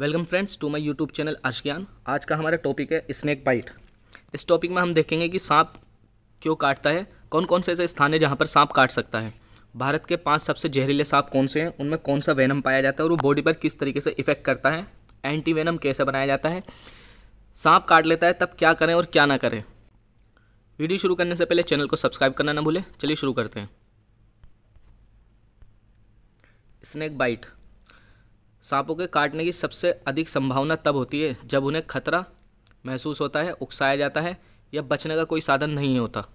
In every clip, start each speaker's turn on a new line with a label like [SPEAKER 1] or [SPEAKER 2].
[SPEAKER 1] welcome friends to my YouTube channel Aashiyan आज का हमारा टॉपिक है स्नैक बाइट इस टॉपिक में हम देखेंगे कि सांप क्यों काटता है कौन कौन से ऐसे स्थान है जहाँ पर सांप काट सकता है भारत के पांच सबसे जहरीले सांप कौन से हैं उनमें कौन सा वेनम पाया जाता है और वो बॉडी पर किस तरीके से इफेक्ट करता है एंटी वेनम कैसे बनाया जाता है सांप काट लेता है तब क्या करें और क्या ना करें वीडियो शुरू करने से पहले चैनल को सब्सक्राइब करना ना भूलें चलिए शुरू करते हैं स्नैक बाइट सांपों के काटने की सबसे अधिक संभावना तब होती है जब उन्हें खतरा महसूस होता है उकसाया जाता है या बचने का कोई साधन नहीं होता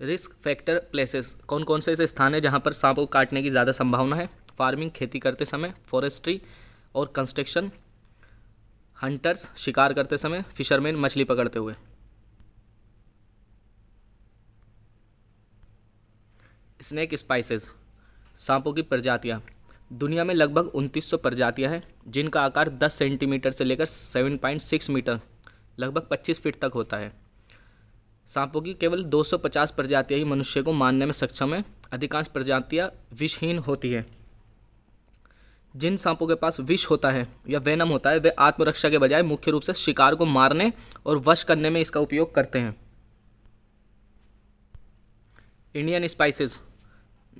[SPEAKER 1] रिस्क फैक्टर प्लेसेस कौन कौन से ऐसे स्थान है जहाँ पर सांपों को काटने की ज़्यादा संभावना है फार्मिंग खेती करते समय फॉरेस्ट्री और कंस्ट्रक्शन हंटर्स शिकार करते समय फिशरमैन मछली पकड़ते हुए स्नैक स्पाइसेस सांपों की प्रजातियाँ दुनिया में लगभग 2900 प्रजातियाँ हैं जिनका आकार 10 सेंटीमीटर से लेकर 7.6 मीटर लगभग 25 फीट तक होता है सांपों की केवल 250 प्रजातियाँ ही मनुष्य को मानने में सक्षम है अधिकांश प्रजातियाँ विषहीन होती हैं जिन सांपों के पास विष होता है या वेनम होता है वे आत्मरक्षा के बजाय मुख्य रूप से शिकार को मारने और वश करने में इसका उपयोग करते हैं इंडियन स्पाइसेस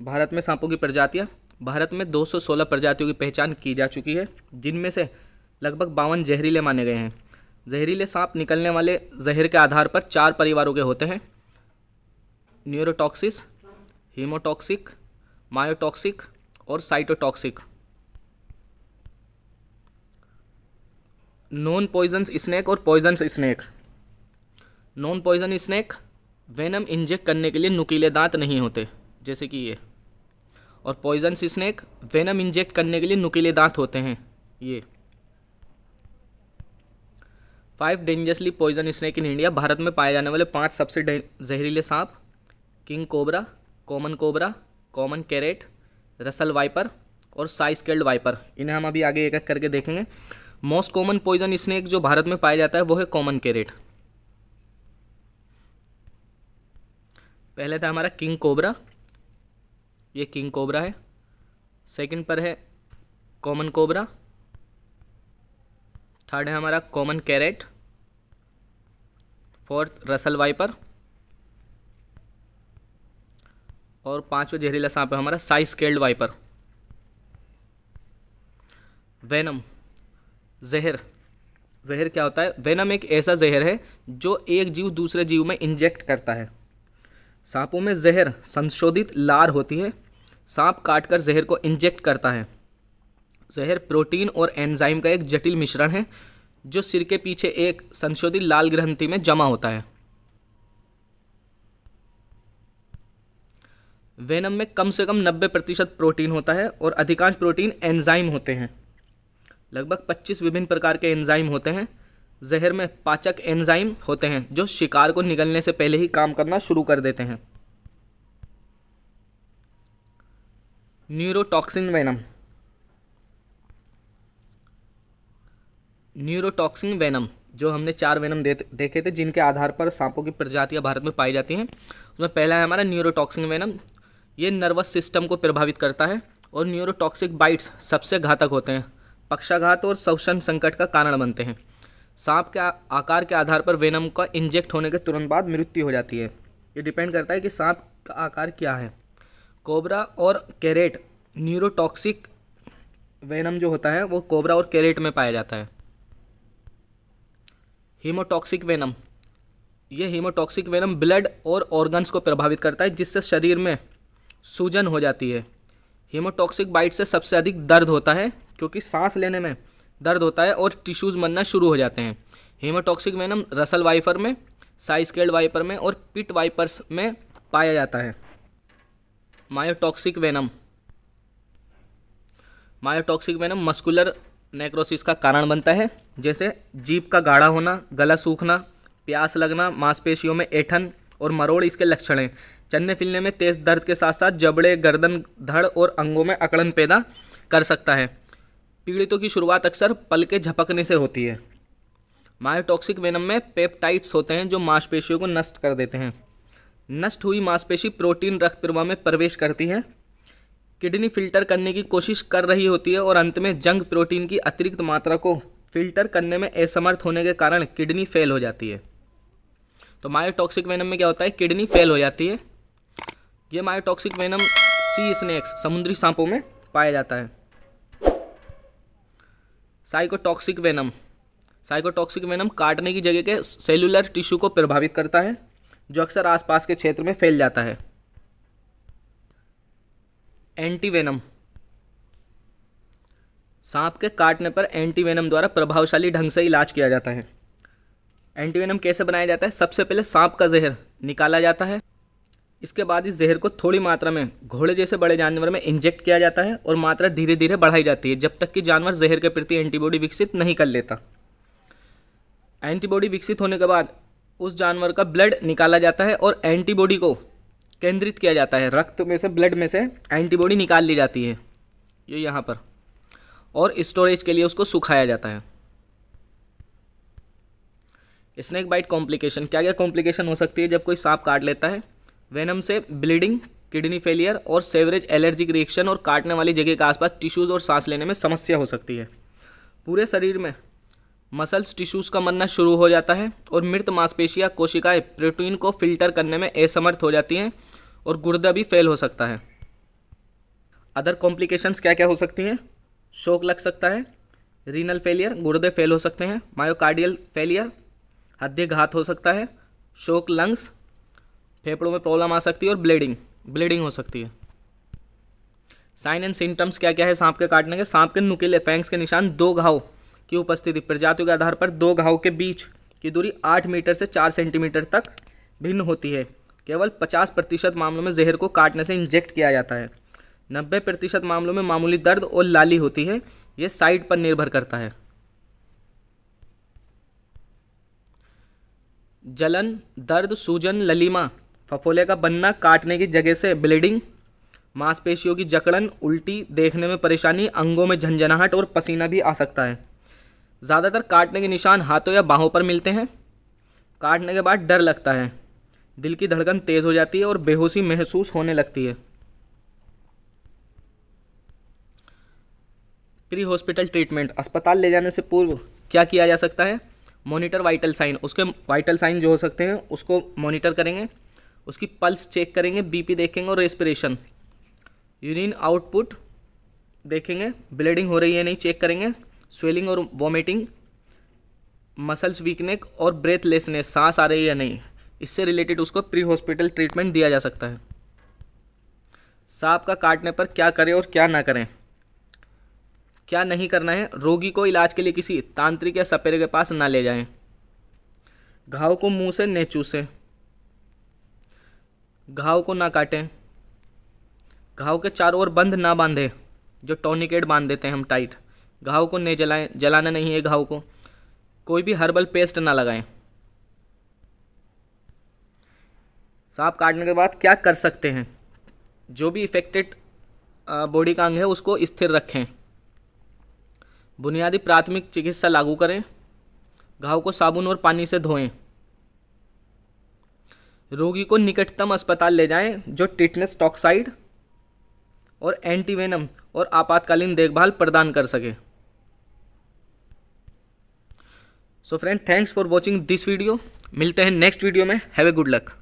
[SPEAKER 1] भारत में सांपों की प्रजातियाँ भारत में 216 प्रजातियों की पहचान की जा चुकी है जिनमें से लगभग बावन जहरीले माने गए हैं जहरीले सांप निकलने वाले जहर के आधार पर चार परिवारों के होते हैं न्यूरोटॉक्सिस हीमोटॉक्सिक मायोटॉक्सिक और साइटोटॉक्सिक नॉन पॉइजन स्नैक और poison snake non poison snake venom inject करने के लिए नुकीले दांत नहीं होते जैसे कि ये और पॉइजन स्नैक वेनम इंजेक्ट करने के लिए नुकीले दांत होते हैं ये five dangerously poison snake in India Bharat में पाए जाने वाले पांच सबसे जहरीले सांप king cobra common cobra common krait Russell viper और साइज केल्ड वाइपर इन्हें हम अभी आगे एक एक करके देखेंगे मोस्ट कॉमन पॉइजन स्नैक जो भारत में पाया जाता है वो है कॉमन कैरेट पहले था हमारा किंग कोबरा ये किंग कोबरा है सेकंड पर है कॉमन कोबरा थर्ड है हमारा common krait fourth Russell viper और पांचवा जहरीला सांप है हमारा साइज स्केल्ड वाइपर वेनम जहर जहर क्या होता है वेनम एक ऐसा जहर है जो एक जीव दूसरे जीव में इंजेक्ट करता है सांपों में जहर संशोधित लार होती है सांप काटकर जहर को इंजेक्ट करता है जहर प्रोटीन और एंजाइम का एक जटिल मिश्रण है जो सिर के पीछे एक संशोधित लाल ग्रंथि में जमा होता है वेनम में कम से कम 90 प्रतिशत प्रोटीन होता है और अधिकांश प्रोटीन एंजाइम होते हैं लगभग 25 विभिन्न प्रकार के एंजाइम होते हैं जहर में पाचक एंजाइम होते हैं जो शिकार को निगलने से पहले ही काम करना शुरू कर देते हैं न्यूरोटॉक्सिन वैनम न्यूरोटॉक्सिन वैनम जो हमने चार वैनम दे, देखे थे जिनके आधार पर सांपों की प्रजातियां भारत में पाई जाती हैं उसमें पहला है हमारा न्यूरोटॉक्सिन वैनम ये नर्वस सिस्टम को प्रभावित करता है और न्यूरोटॉक्सिक बाइट्स सबसे घातक होते हैं पक्षाघात और शोषण संकट का कारण बनते हैं सांप के आकार के आधार पर वेनम का इंजेक्ट होने के तुरंत बाद मृत्यु हो जाती है ये डिपेंड करता है कि सांप का आकार क्या है कोबरा और कैरेट न्यूरोटॉक्सिक वेनम जो होता है वो कोबरा और कैरेट में पाया जाता है हीमोटॉक्सिक वेनम यह हीमोटॉक्सिक वेनम ब्लड और ऑर्गन्स को प्रभावित करता है जिससे शरीर में सूजन हो जाती है हीमोटॉक्सिक बाइट से सबसे अधिक दर्द होता है क्योंकि सांस लेने में दर्द होता है और टिश्यूज़ बनना शुरू हो जाते हैं हीमोटॉक्सिक वेनम रसल वाइपर में साइस्केल्ड वाइपर में और पिट वाइपर्स में पाया जाता है myotoxic venom myotoxic venom muscular necrosis का कारण बनता है जैसे जीप का गाढ़ा होना गला सूखना प्यास लगना मांसपेशियों में ऐठन और मरोड़ इसके लक्षण हैं चन्ने फिलने में तेज दर्द के साथ साथ जबड़े गर्दन धड़ और अंगों में अकड़न पैदा कर सकता है पीड़ितों की शुरुआत अक्सर पल के झपकने से होती है मायोटॉक्सिक वेनम में पेप्टाइड्स होते हैं जो मांसपेशियों को नष्ट कर देते हैं नष्ट हुई मांसपेशी प्रोटीन रक्त प्रवाह में प्रवेश करती है किडनी फिल्टर करने की कोशिश कर रही होती है और अंत में जंग प्रोटीन की अतिरिक्त मात्रा को फिल्टर करने में असमर्थ होने के कारण किडनी फेल हो जाती है तो मायोटॉक्सिक वेनम में क्या होता है किडनी फेल हो जाती है ये मायोटॉक्सिक वेनम सी स्नैक्स समुद्री सांपों में पाया जाता है साइकोटॉक्सिक वेनम साइकोटॉक्सिक वेनम काटने की जगह के सेलुलर टिश्यू को प्रभावित करता है जो अक्सर आसपास के क्षेत्र में फैल जाता है एंटीवेनम सांप के काटने पर एंटीवेनम द्वारा प्रभावशाली ढंग से इलाज किया जाता है एंटीवेनम कैसे बनाया जाता है सबसे पहले सांप का जहर निकाला जाता है इसके बाद इस जहर को थोड़ी मात्रा में घोड़े जैसे बड़े जानवर में इंजेक्ट किया जाता है और मात्रा धीरे धीरे बढ़ाई जाती है जब तक कि जानवर जहर के प्रति एंटीबॉडी विकसित नहीं कर लेता एंटीबॉडी विकसित होने के बाद उस जानवर का ब्लड निकाला जाता है और एंटीबॉडी को केंद्रित किया जाता है रक्त में से ब्लड में से एंटीबॉडी निकाल ली जाती है ये यहाँ पर और स्टोरेज के लिए उसको सुखाया जाता है स्नैक बाइट कॉम्प्लिकेशन क्या क्या कॉम्प्लिकेशन हो सकती है जब कोई सांप काट लेता है वेनम से ब्लीडिंग किडनी फेलियर और सेवरेज एलर्जिक रिएक्शन और काटने वाली जगह के आसपास टिश्यूज़ और सांस लेने में समस्या हो सकती है पूरे शरीर में मसल्स टिश्यूज़ का मरना शुरू हो जाता है और मृत मांसपेशियाँ कोशिकाएं प्रोटीन को फिल्टर करने में असमर्थ हो जाती हैं और गुर्दा भी फेल हो सकता है अदर कॉम्प्लिकेशंस क्या क्या हो सकती हैं शोक लग सकता है रीनल फेलियर गुर्दे फेल हो सकते हैं मायोकार्डियल फेलियर हृदय घात हो सकता है शोक लंग्स फेफड़ों में प्रॉब्लम आ सकती है और ब्लीडिंग ब्लीडिंग हो सकती है साइन एंड सिम्टम्स क्या क्या है सांप के काटने के सांप के नुकीले फैंक्स के निशान दो घाव की उपस्थिति प्रजातियों के आधार पर दो घाव के बीच की दूरी आठ मीटर से चार सेंटीमीटर तक भिन्न होती है केवल पचास प्रतिशत मामलों में जहर को काटने से इंजेक्ट किया जाता है नब्बे प्रतिशत मामलों में मामूली दर्द और लाली होती है यह साइट पर निर्भर करता है जलन दर्द सूजन ललीमा फफोले का बनना काटने की जगह से ब्लीडिंग मांसपेशियों की जकड़न उल्टी देखने में परेशानी अंगों में झंझनाहट और पसीना भी आ सकता है ज़्यादातर काटने के निशान हाथों या बाहों पर मिलते हैं काटने के बाद डर लगता है दिल की धड़कन तेज़ हो जाती है और बेहोशी महसूस होने लगती है प्री हॉस्पिटल ट्रीटमेंट अस्पताल ले जाने से पूर्व क्या किया जा सकता है मॉनिटर वाइटल साइन उसके वाइटल साइन जो हो सकते हैं उसको मॉनिटर करेंगे उसकी पल्स चेक करेंगे बीपी देखेंगे और रेस्पिरेशन यूरिन आउटपुट देखेंगे ब्लीडिंग हो रही है नहीं चेक करेंगे स्वेलिंग और वॉमिटिंग मसल्स वीकनेक और ब्रेथलेसनेस सांस आ रही है या नहीं इससे रिलेटेड उसको प्री हॉस्पिटल ट्रीटमेंट दिया जा सकता है सांप का काटने पर क्या करें और क्या ना करें क्या नहीं करना है रोगी को इलाज के लिए किसी तांत्रिक या सपेरे के पास ना ले जाएं घाव को मुंह से न चूसें घाव को ना काटें घाव के चारों ओर बंद ना बांधें जो टोनिकेट बांध देते हैं हम टाइट घाव को नहीं जलाएं जलाना नहीं है घाव को कोई भी हर्बल पेस्ट ना लगाएं सांप काटने के बाद क्या कर सकते हैं जो भी इफेक्टेड बॉडी का अंग है उसको स्थिर रखें बुनियादी प्राथमिक चिकित्सा लागू करें घाव को साबुन और पानी से धोएं रोगी को निकटतम अस्पताल ले जाएं जो टिटनेस टॉक्साइड और एंटीवेनम और आपातकालीन देखभाल प्रदान कर सके so friend thanks for watching this video मिलते हैं नेक्स्ट वीडियो में हैव ए गुड लक